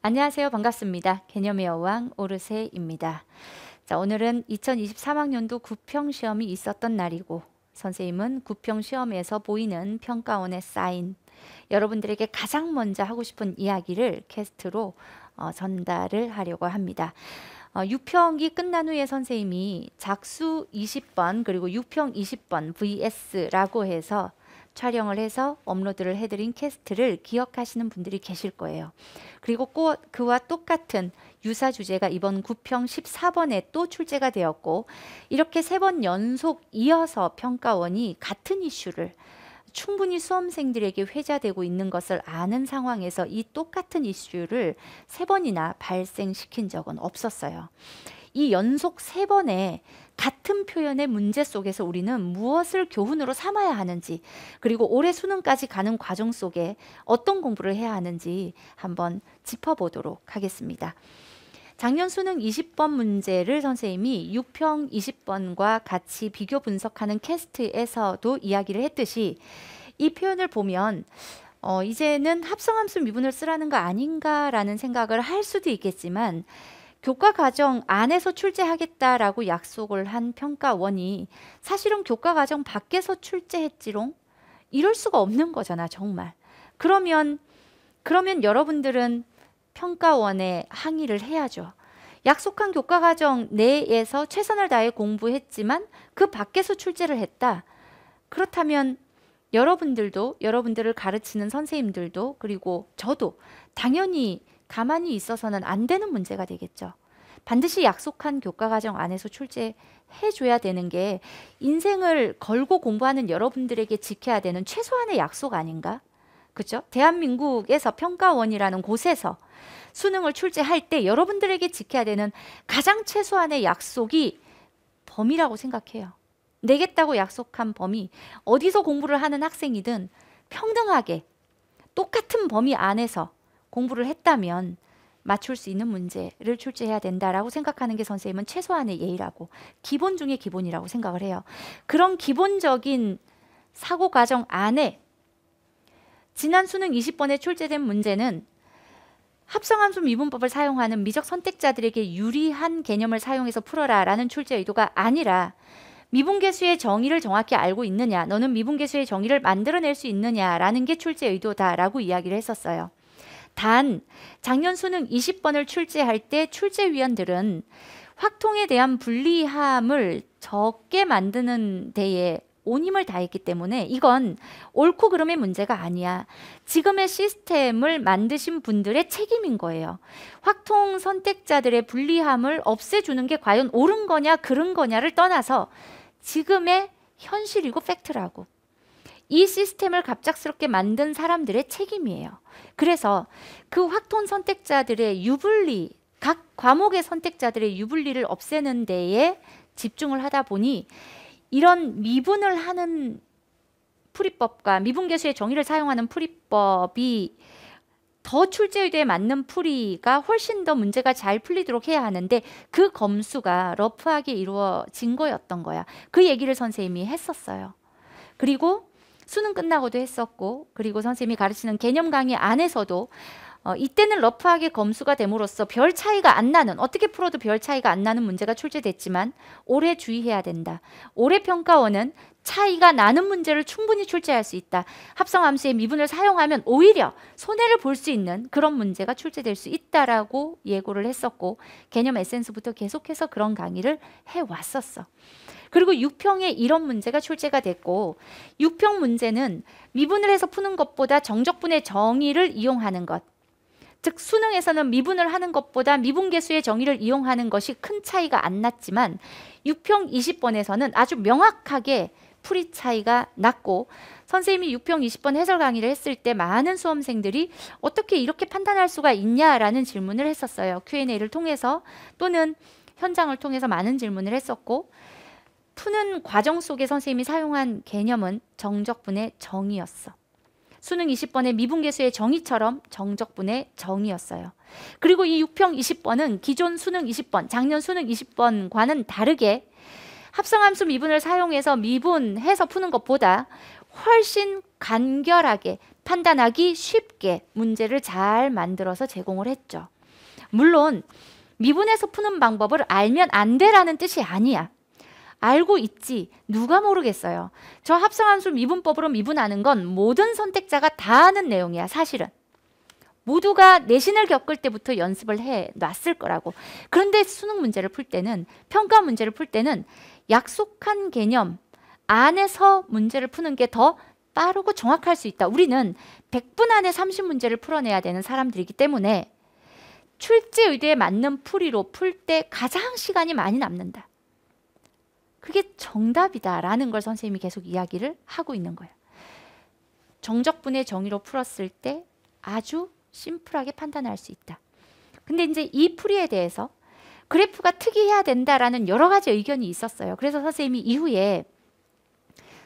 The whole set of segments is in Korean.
안녕하세요. 반갑습니다. 개념의 여왕 오르세입니다. 자, 오늘은 2023학년도 구평 시험이 있었던 날이고 선생님은 구평 시험에서 보이는 평가원의 사인 여러분들에게 가장 먼저 하고 싶은 이야기를 캐스트로 어, 전달을 하려고 합니다. 어, 6평이 끝난 후에 선생님이 작수 20번 그리고 6평 20번 vs라고 해서 촬영을 해서 업로드를 해드린 캐스트를 기억하시는 분들이 계실 거예요. 그리고 그와 똑같은 유사 주제가 이번 9평 14번에 또 출제가 되었고 이렇게 세 번 연속 이어서 평가원이 같은 이슈를 충분히 수험생들에게 회자되고 있는 것을 아는 상황에서 이 똑같은 이슈를 세 번이나 발생시킨 적은 없었어요. 이 연속 세 번의 같은 표현의 문제 속에서 우리는 무엇을 교훈으로 삼아야 하는지 그리고 올해 수능까지 가는 과정 속에 어떤 공부를 해야 하는지 한번 짚어보도록 하겠습니다. 작년 수능 20번 문제를 선생님이 6평 20번과 같이 비교 분석하는 캐스트에서도 이야기를 했듯이 이 표현을 보면 어, 이제는 합성함수 미분을 쓰라는 거 아닌가라는 생각을 할 수도 있겠지만 교과 과정 안에서 출제하겠다라고 약속을 한 평가원이 사실은 교과 과정 밖에서 출제했지롱? 이럴 수가 없는 거잖아, 정말. 그러면, 그러면 여러분들은 평가원에 항의를 해야죠. 약속한 교과 과정 내에서 최선을 다해 공부했지만 그 밖에서 출제를 했다. 그렇다면 여러분들도 여러분들을 가르치는 선생님들도 그리고 저도 당연히 가만히 있어서는 안 되는 문제가 되겠죠. 반드시 약속한 교과 과정 안에서 출제해 줘야 되는 게 인생을 걸고 공부하는 여러분들에게 지켜야 되는 최소한의 약속 아닌가? 그죠? 대한민국에서 평가원이라는 곳에서 수능을 출제할 때 여러분들에게 지켜야 되는 가장 최소한의 약속이 범위라고 생각해요. 내겠다고 약속한 범위, 어디서 공부를 하는 학생이든 평등하게 똑같은 범위 안에서 공부를 했다면 맞출 수 있는 문제를 출제해야 된다라고 생각하는 게 선생님은 최소한의 예의라고 기본 중의 기본이라고 생각을 해요. 그런 기본적인 사고 과정 안에 지난 수능 20번에 출제된 문제는 합성함수 미분법을 사용하는 미적 선택자들에게 유리한 개념을 사용해서 풀어라라는 출제 의도가 아니라 미분계수의 정의를 정확히 알고 있느냐, 너는 미분계수의 정의를 만들어낼 수 있느냐라는 게 출제 의도다라고 이야기를 했었어요. 단 작년 수능 20번을 출제할 때 출제위원들은 확통에 대한 불리함을 적게 만드는 데에 온 힘을 다했기 때문에 이건 옳고 그름의 문제가 아니야. 지금의 시스템을 만드신 분들의 책임인 거예요. 확통 선택자들의 불리함을 없애주는 게 과연 옳은 거냐, 그른 거냐를 떠나서 지금의 현실이고 팩트라고. 이 시스템을 갑작스럽게 만든 사람들의 책임이에요. 그래서 그확통 선택자들의 유불리 각 과목의 선택자들의 유불리를 없애는 데에 집중을 하다 보니 이런 미분을 하는 풀이법과 미분 개수의 정의를 사용하는 풀이법이 더 출제 의도에 맞는 풀이가 훨씬 더 문제가 잘 풀리도록 해야 하는데 그 검수가 러프하게 이루어진 거였던 거야. 그 얘기를 선생님이 했었어요. 그리고 수능 끝나고도 했었고 그리고 선생님이 가르치는 개념 강의 안에서도 어, 이때는 러프하게 검수가 됨으로써 별 차이가 안 나는 어떻게 풀어도 별 차이가 안 나는 문제가 출제됐지만 올해 주의해야 된다. 올해 평가원은 차이가 나는 문제를 충분히 출제할 수 있다. 합성 함수의 미분을 사용하면 오히려 손해를 볼 수 있는 그런 문제가 출제될 수 있다라고 예고를 했었고 개념 에센스부터 계속해서 그런 강의를 해 왔었어. 그리고 6평에 이런 문제가 출제가 됐고 6평 문제는 미분을 해서 푸는 것보다 정적분의 정의를 이용하는 것즉 수능에서는 미분을 하는 것보다 미분계수의 정의를 이용하는 것이 큰 차이가 안 났지만 6평 20번에서는 아주 명확하게 풀이 차이가 났고 선생님이 6평 20번 해설 강의를 했을 때 많은 수험생들이 어떻게 이렇게 판단할 수가 있냐라는 질문을 했었어요. Q&A를 통해서 또는 현장을 통해서 많은 질문을 했었고 푸는 과정 속에 선생님이 사용한 개념은 정적분의 정이었어. 수능 20번의 미분계수의 정의처럼 정적분의 정이었어요. 그리고 이 6평 20번은 기존 수능 20번, 작년 수능 20번과는 다르게 합성함수 미분을 사용해서 미분해서 푸는 것보다 훨씬 간결하게 판단하기 쉽게 문제를 잘 만들어서 제공을 했죠. 물론 미분해서 푸는 방법을 알면 안 돼라는 뜻이 아니야. 알고 있지 누가 모르겠어요. 저 합성함수 미분법으로 미분하는 건 모든 선택자가 다 아는 내용이야 사실은. 모두가 내신을 겪을 때부터 연습을 해 놨을 거라고. 그런데 수능 문제를 풀 때는 평가 문제를 풀 때는 약속한 개념 안에서 문제를 푸는 게 더 빠르고 정확할 수 있다. 우리는 100분 안에 30문제를 풀어내야 되는 사람들이기 때문에 출제 의도에 맞는 풀이로 풀 때 가장 시간이 많이 남는다. 그게 정답이다라는 걸 선생님이 계속 이야기를 하고 있는 거예요. 정적분의 정의로 풀었을 때 아주 심플하게 판단할 수 있다. 근데 이제 이 풀이에 대해서 그래프가 특이해야 된다라는 여러 가지 의견이 있었어요. 그래서 선생님이 이후에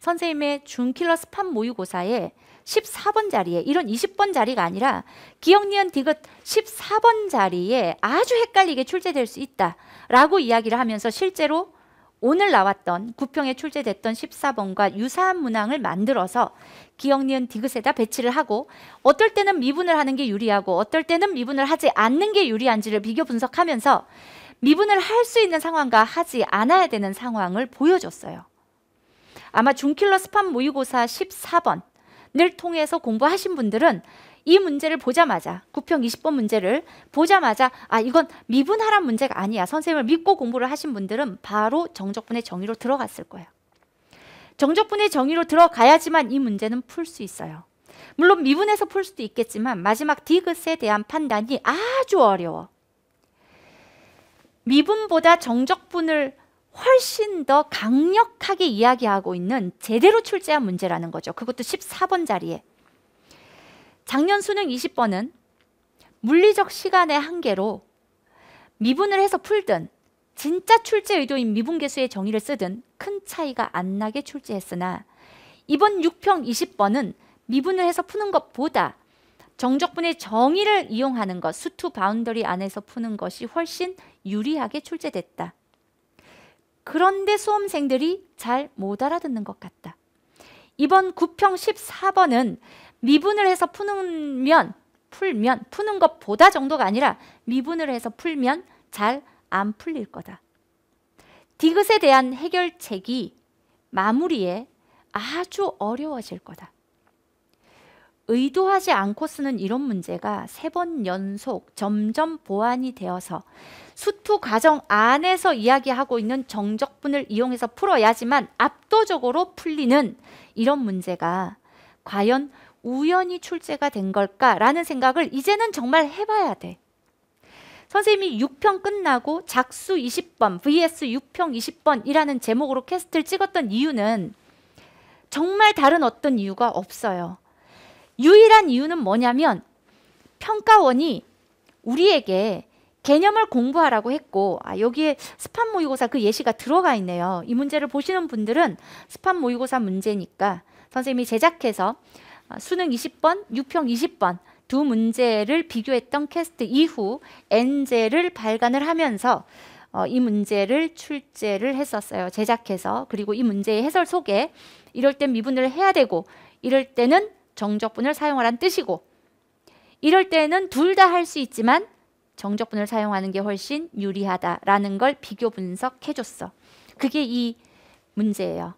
선생님의 준킬러 스판 모의고사에 14번 자리에 이런 20번 자리가 아니라 기억니은 디귿 14번 자리에 아주 헷갈리게 출제될 수 있다라고 이야기를 하면서 실제로 오늘 나왔던 구평에 출제됐던 14번과 유사한 문항을 만들어서 기역 니은 디귿에다 배치를 하고 어떨 때는 미분을 하는 게 유리하고 어떨 때는 미분을 하지 않는 게 유리한지를 비교 분석하면서 미분을 할 수 있는 상황과 하지 않아야 되는 상황을 보여줬어요. 아마 중킬러 스판 모의고사 14번을 통해서 공부하신 분들은 이 문제를 보자마자 구평 20번 문제를 보자마자 아 이건 미분하란 문제가 아니야. 선생님을 믿고 공부를 하신 분들은 바로 정적분의 정의로 들어갔을 거예요. 정적분의 정의로 들어가야지만 이 문제는 풀 수 있어요. 물론 미분에서 풀 수도 있겠지만 마지막 디귿에 대한 판단이 아주 어려워. 미분보다 정적분을 훨씬 더 강력하게 이야기하고 있는 제대로 출제한 문제라는 거죠. 그것도 14번 자리에. 작년 수능 20번은 물리적 시간의 한계로 미분을 해서 풀든 진짜 출제 의도인 미분개수의 정의를 쓰든 큰 차이가 안 나게 출제했으나 이번 6평 20번은 미분을 해서 푸는 것보다 정적분의 정의를 이용하는 것, 수투 바운더리 안에서 푸는 것이 훨씬 유리하게 출제됐다. 그런데 수험생들이 잘 못 알아듣는 것 같다. 이번 9평 14번은 미분을 해서 푸면 풀면 푸는 것보다 정도가 아니라 미분을 해서 풀면 잘 안 풀릴 거다. 디귿에 대한 해결책이 마무리에 아주 어려워질 거다. 의도하지 않고 쓰는 이런 문제가 세 번 연속 점점 보완이 되어서 수투 과정 안에서 이야기하고 있는 정적분을 이용해서 풀어야지만 압도적으로 풀리는 이런 문제가 과연 우연히 출제가 된 걸까라는 생각을 이제는 정말 해봐야 돼. 선생님이 6평 끝나고 작수 20번 vs 6평 20번이라는 제목으로 캐스트를 찍었던 이유는 정말 다른 어떤 이유가 없어요. 유일한 이유는 뭐냐면 평가원이 우리에게 개념을 공부하라고 했고 아, 여기에 스판 모의고사 그 예시가 들어가 있네요. 이 문제를 보시는 분들은 스판 모의고사 문제니까 선생님이 제작해서 아, 수능 20번, 6평 20번 두 문제를 비교했던 캐스트 이후 N제를 발간을 하면서 어, 이 문제를 출제를 했었어요. 제작해서. 그리고 이 문제의 해설 속에 이럴 땐 미분을 해야 되고 이럴 때는 정적분을 사용하란 뜻이고 이럴 때는 둘 다 할 수 있지만 정적분을 사용하는 게 훨씬 유리하다라는 걸 비교 분석해줬어. 그게 이 문제예요.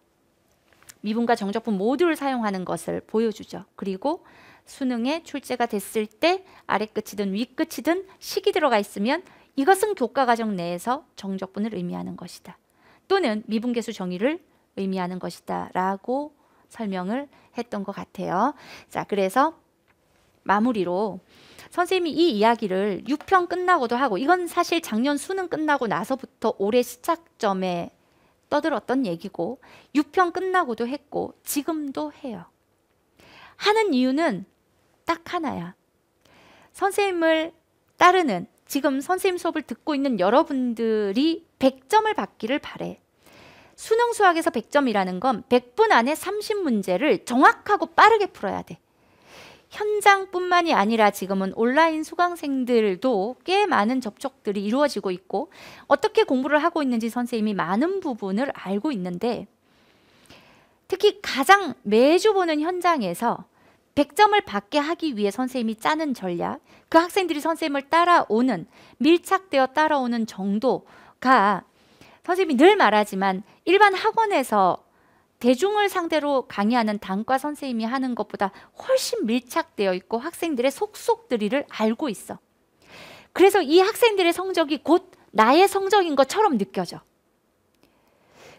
미분과 정적분 모두를 사용하는 것을 보여주죠. 그리고 수능에 출제가 됐을 때 아래끝이든 위끝이든 식이 들어가 있으면 이것은 교과 과정 내에서 정적분을 의미하는 것이다. 또는 미분계수 정의를 의미하는 것이다. 라고 설명을 했던 것 같아요. 자, 그래서 마무리로 선생님이 이 이야기를 6편 끝나고도 하고 이건 사실 작년 수능 끝나고 나서부터 올해 시작점에 떠들었던 얘기고 6편 끝나고도 했고 지금도 해요. 하는 이유는 딱 하나야. 선생님을 따르는 지금 선생님 수업을 듣고 있는 여러분들이 100점을 받기를 바래. 수능 수학에서 100점이라는 건 100분 안에 30문제를 정확하고 빠르게 풀어야 돼. 현장뿐만이 아니라 지금은 온라인 수강생들도 꽤 많은 접촉들이 이루어지고 있고 어떻게 공부를 하고 있는지 선생님이 많은 부분을 알고 있는데 특히 가장 매주 보는 현장에서 100점을 받게 하기 위해 선생님이 짜는 전략, 그 학생들이 선생님을 따라오는, 밀착되어 따라오는 정도가 선생님이 늘 말하지만 일반 학원에서 대중을 상대로 강의하는 단과 선생님이 하는 것보다 훨씬 밀착되어 있고 학생들의 속속들이를 알고 있어. 그래서 이 학생들의 성적이 곧 나의 성적인 것처럼 느껴져.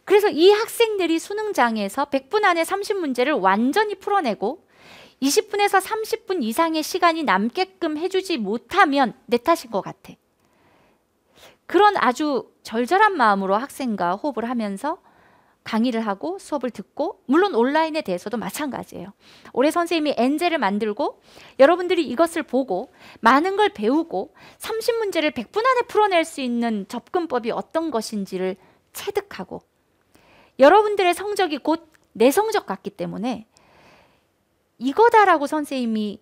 그래서 이 학생들이 수능장에서 100분 안에 30문제를 완전히 풀어내고 20분에서 30분 이상의 시간이 남게끔 해주지 못하면 내 탓인 것 같아. 그런 아주 절절한 마음으로 학생과 호흡을 하면서 강의를 하고 수업을 듣고 물론 온라인에 대해서도 마찬가지예요. 올해 선생님이 엔젤을 만들고 여러분들이 이것을 보고 많은 걸 배우고 30문제를 100분 안에 풀어낼 수 있는 접근법이 어떤 것인지를 체득하고 여러분들의 성적이 곧 내 성적 같기 때문에 이거다라고 선생님이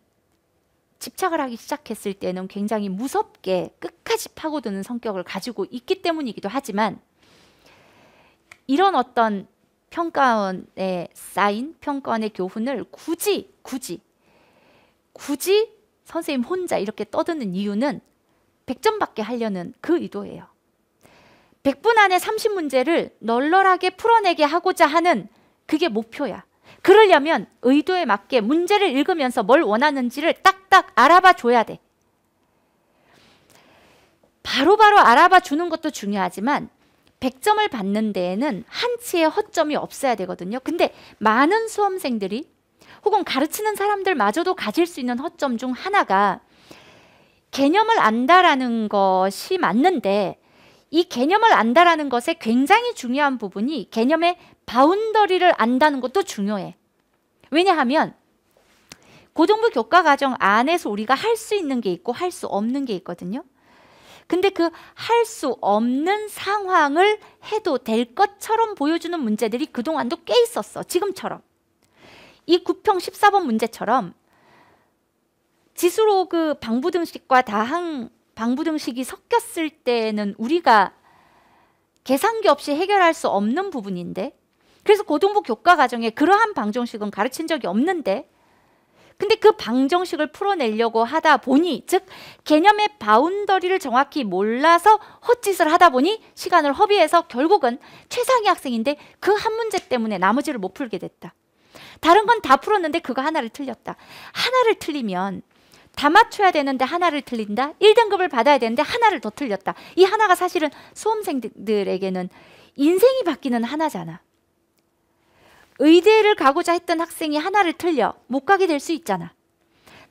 집착을 하기 시작했을 때는 굉장히 무섭게 끝까지 파고드는 성격을 가지고 있기 때문이기도 하지만 이런 어떤 평가원에 쌓인 평가원의 교훈을 굳이 굳이 굳이 선생님 혼자 이렇게 떠드는 이유는 100점밖에 하려는 그 의도예요. 100분 안에 30문제를 널널하게 풀어내게 하고자 하는 그게 목표야. 그러려면 의도에 맞게 문제를 읽으면서 뭘 원하는지를 딱딱 알아봐 줘야 돼. 바로바로 바로 알아봐 주는 것도 중요하지만 100점을 받는 데에는 한치의 허점이 없어야 되거든요. 근데 많은 수험생들이 혹은 가르치는 사람들마저도 가질 수 있는 허점 중 하나가 개념을 안다라는 것이 맞는데 이 개념을 안다라는 것에 굉장히 중요한 부분이 개념의 바운더리를 안다는 것도 중요해. 왜냐하면 고등부 교과 과정 안에서 우리가 할 수 있는 게 있고 할 수 없는 게 있거든요. 근데 그 할 수 없는 상황을 해도 될 것처럼 보여주는 문제들이 그동안도 꽤 있었어. 지금처럼. 이 9평 14번 문제처럼 지수로 그 방부등식과 다항 방부등식이 섞였을 때는 우리가 계산기 없이 해결할 수 없는 부분인데 그래서 고등부 교과 과정에 그러한 방정식은 가르친 적이 없는데 근데 그 방정식을 풀어내려고 하다 보니 즉 개념의 바운더리를 정확히 몰라서 헛짓을 하다 보니 시간을 허비해서 결국은 최상위 학생인데 그 한 문제 때문에 나머지를 못 풀게 됐다. 다른 건 다 풀었는데 그거 하나를 틀렸다. 하나를 틀리면 다 맞춰야 되는데 하나를 틀린다. 1등급을 받아야 되는데 하나를 더 틀렸다. 이 하나가 사실은 수험생들에게는 인생이 바뀌는 하나잖아. 의대를 가고자 했던 학생이 하나를 틀려 못 가게 될 수 있잖아.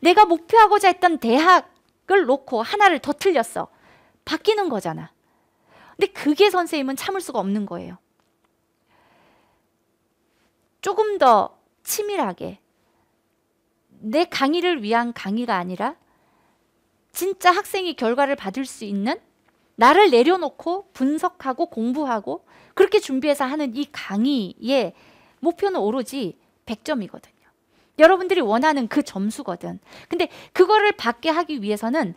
내가 목표하고자 했던 대학을 놓고 하나를 더 틀렸어. 바뀌는 거잖아. 근데 그게 선생님은 참을 수가 없는 거예요. 조금 더 치밀하게 내 강의를 위한 강의가 아니라 진짜 학생이 결과를 받을 수 있는 나를 내려놓고 분석하고 공부하고 그렇게 준비해서 하는 이 강의에 목표는 오로지 100점이거든요. 여러분들이 원하는 그 점수거든. 근데 그거를 받게 하기 위해서는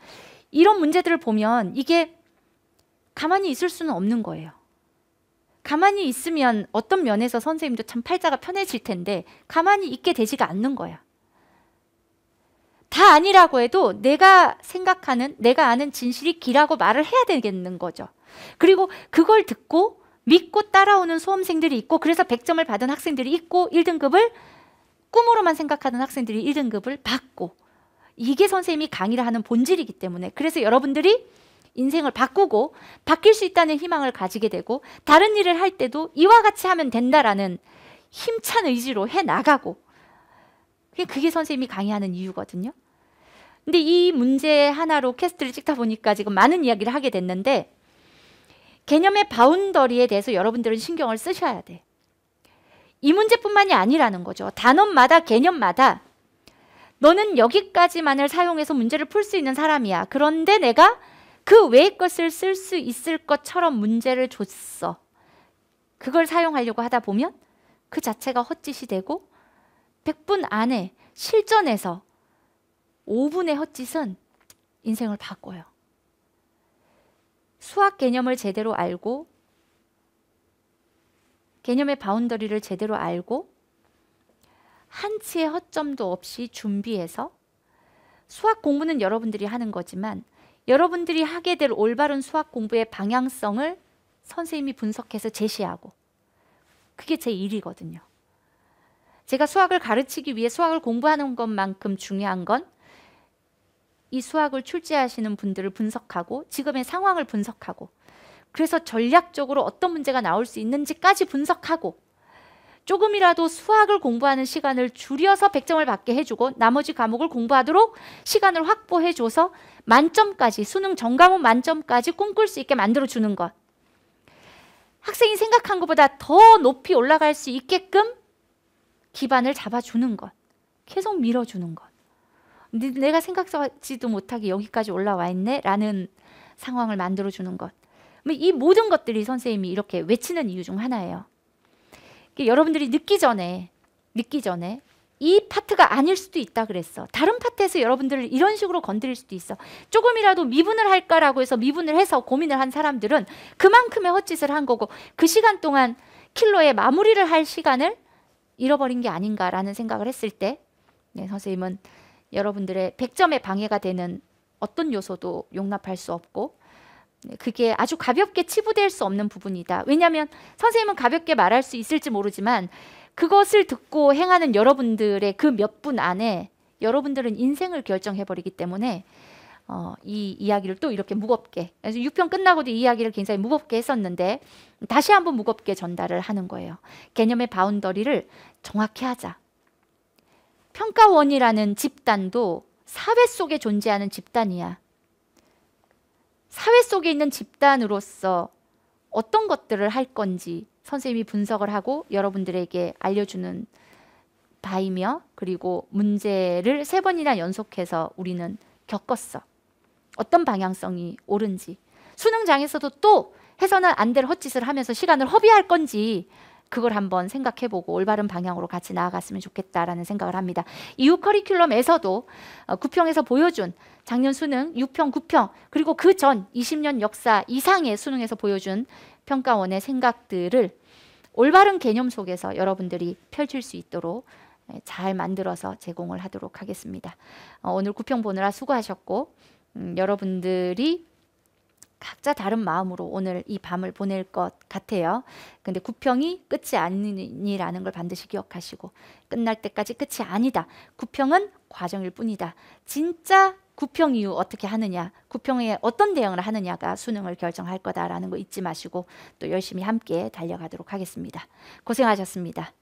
이런 문제들을 보면 이게 가만히 있을 수는 없는 거예요. 가만히 있으면 어떤 면에서 선생님도 참 팔자가 편해질 텐데 가만히 있게 되지가 않는 거야. 다 아니라고 해도 내가 생각하는 내가 아는 진실이 기라고 말을 해야 되겠는 거죠. 그리고 그걸 듣고 믿고 따라오는 수험생들이 있고 그래서 100점을 받은 학생들이 있고 1등급을 꿈으로만 생각하는 학생들이 1등급을 받고 이게 선생님이 강의를 하는 본질이기 때문에 그래서 여러분들이 인생을 바꾸고 바뀔 수 있다는 희망을 가지게 되고 다른 일을 할 때도 이와 같이 하면 된다라는 힘찬 의지로 해 나가고 그게 선생님이 강의하는 이유거든요. 근데 이 문제 하나로 캐스트를 찍다 보니까 지금 많은 이야기를 하게 됐는데 개념의 바운더리에 대해서 여러분들은 신경을 쓰셔야 돼. 이 문제뿐만이 아니라는 거죠. 단원마다 개념마다 너는 여기까지만을 사용해서 문제를 풀 수 있는 사람이야. 그런데 내가 그 외의 것을 쓸 수 있을 것처럼 문제를 줬어. 그걸 사용하려고 하다 보면 그 자체가 헛짓이 되고 100분 안에 실전에서 5분의 헛짓은 인생을 바꿔요. 수학 개념을 제대로 알고 개념의 바운더리를 제대로 알고 한치의 허점도 없이 준비해서 수학 공부는 여러분들이 하는 거지만 여러분들이 하게 될 올바른 수학 공부의 방향성을 선생님이 분석해서 제시하고 그게 제 일이거든요. 제가 수학을 가르치기 위해 수학을 공부하는 것만큼 중요한 건이 수학을 출제하시는 분들을 분석하고 지금의 상황을 분석하고 그래서 전략적으로 어떤 문제가 나올 수 있는지까지 분석하고 조금이라도 수학을 공부하는 시간을 줄여서 100점을 받게 해주고 나머지 과목을 공부하도록 시간을 확보해줘서 만점까지 수능 전과목 만점까지 꿈꿀 수 있게 만들어주는 것 학생이 생각한 것보다 더 높이 올라갈 수 있게끔 기반을 잡아주는 것 계속 밀어주는 것 내가 생각하지도 못하게 여기까지 올라와 있네 라는 상황을 만들어 주는 것. 뭐 이 모든 것들이 선생님이 이렇게 외치는 이유 중 하나예요. 여러분들이 늦기 전에 늦기 전에 이 파트가 아닐 수도 있다 그랬어. 다른 파트에서 여러분들을 이런 식으로 건드릴 수도 있어. 조금이라도 미분을 할까라고 해서 미분을 해서 고민을 한 사람들은 그만큼의 헛짓을 한 거고 그 시간 동안 킬러의 마무리를 할 시간을 잃어버린 게 아닌가라는 생각을 했을 때 네, 선생님은 여러분들의 100점의 방해가 되는 어떤 요소도 용납할 수 없고 네, 그게 아주 가볍게 치부될 수 없는 부분이다. 왜냐하면 선생님은 가볍게 말할 수 있을지 모르지만 그것을 듣고 행하는 여러분들의 그 몇 분 안에 여러분들은 인생을 결정해버리기 때문에 어, 이 이야기를 또 이렇게 무겁게 그래서 6편 끝나고도 이 이야기를 굉장히 무겁게 했었는데 다시 한번 무겁게 전달을 하는 거예요. 개념의 바운더리를 정확히 하자. 평가원이라는 집단도 사회 속에 존재하는 집단이야. 사회 속에 있는 집단으로서 어떤 것들을 할 건지 선생님이 분석을 하고 여러분들에게 알려주는 바이며 그리고 문제를 세 번이나 연속해서 우리는 겪었어. 어떤 방향성이 옳은지. 수능장에서도 또 해서는 안 될 헛짓을 하면서 시간을 허비할 건지 그걸 한번 생각해보고 올바른 방향으로 같이 나아갔으면 좋겠다라는 생각을 합니다. 이후 커리큘럼에서도 어, 구평에서 보여준 작년 수능 6평, 9평 그리고 그 전 20년 역사 이상의 수능에서 보여준 평가원의 생각들을 올바른 개념 속에서 여러분들이 펼칠 수 있도록 예, 잘 만들어서 제공을 하도록 하겠습니다. 어, 오늘 구평 보느라 수고하셨고 음, 여러분들이 각자 다른 마음으로 오늘 이 밤을 보낼 것 같아요. 근데 구평이 끝이 아니라는 걸 반드시 기억하시고 끝날 때까지 끝이 아니다. 구평은 과정일 뿐이다. 진짜 구평 이후 어떻게 하느냐, 구평에 어떤 대응을 하느냐가 수능을 결정할 거다라는 거 잊지 마시고 또 열심히 함께 달려가도록 하겠습니다. 고생하셨습니다.